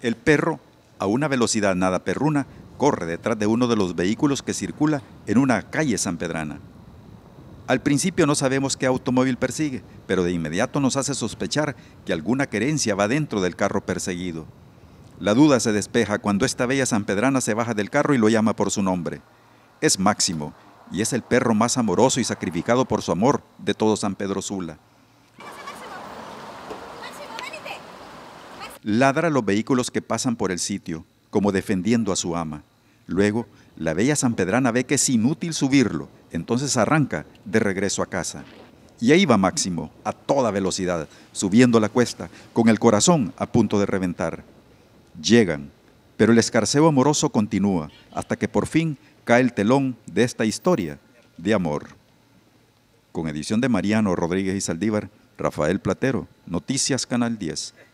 El perro, a una velocidad nada perruna, corre detrás de uno de los vehículos que circula en una calle sanpedrana. Al principio no sabemos qué automóvil persigue, pero de inmediato nos hace sospechar que alguna querencia va dentro del carro perseguido. La duda se despeja cuando esta bella sanpedrana se baja del carro y lo llama por su nombre. Es Máximo, y es el perro más amoroso y sacrificado por su amor de todo San Pedro Sula. Ladra los vehículos que pasan por el sitio, como defendiendo a su ama. Luego, la bella sanpedrana ve que es inútil subirlo, entonces arranca de regreso a casa. Y ahí va Máximo, a toda velocidad, subiendo la cuesta, con el corazón a punto de reventar. Llegan, pero el escarceo amoroso continúa hasta que por fin cae el telón de esta historia de amor. Con edición de Mariano Rodríguez y Saldívar, Rafael Platero, Noticias Canal 10.